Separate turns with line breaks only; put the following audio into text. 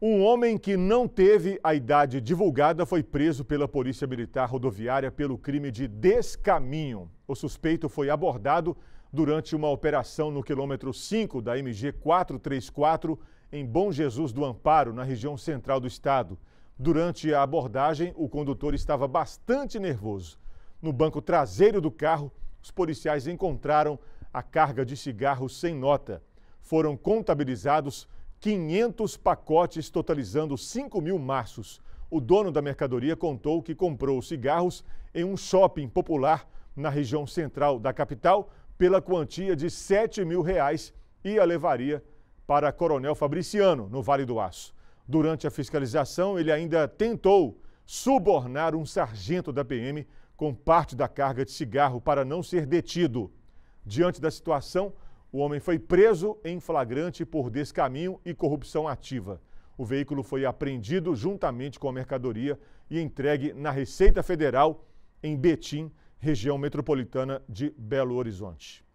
Um homem que não teve a idade divulgada foi preso pela Polícia Militar Rodoviária pelo crime de descaminho. O suspeito foi abordado durante uma operação no quilômetro 5 da MG 434 em Bom Jesus do Amparo, na região central do estado. Durante a abordagem, o condutor estava bastante nervoso. No banco traseiro do carro, os policiais encontraram a carga de cigarros sem nota. Foram contabilizados 500 pacotes totalizando 5 mil maços. O dono da mercadoria contou que comprou cigarros em um shopping popular na região central da capital pela quantia de 7 mil reais e a levaria para Coronel Fabriciano, no Vale do Aço. Durante a fiscalização, ele ainda tentou subornar um sargento da PM com parte da carga de cigarro para não ser detido. Diante da situação, o homem foi preso em flagrante por descaminho e corrupção ativa. O veículo foi apreendido juntamente com a mercadoria e entregue na Receita Federal em Betim, região metropolitana de Belo Horizonte.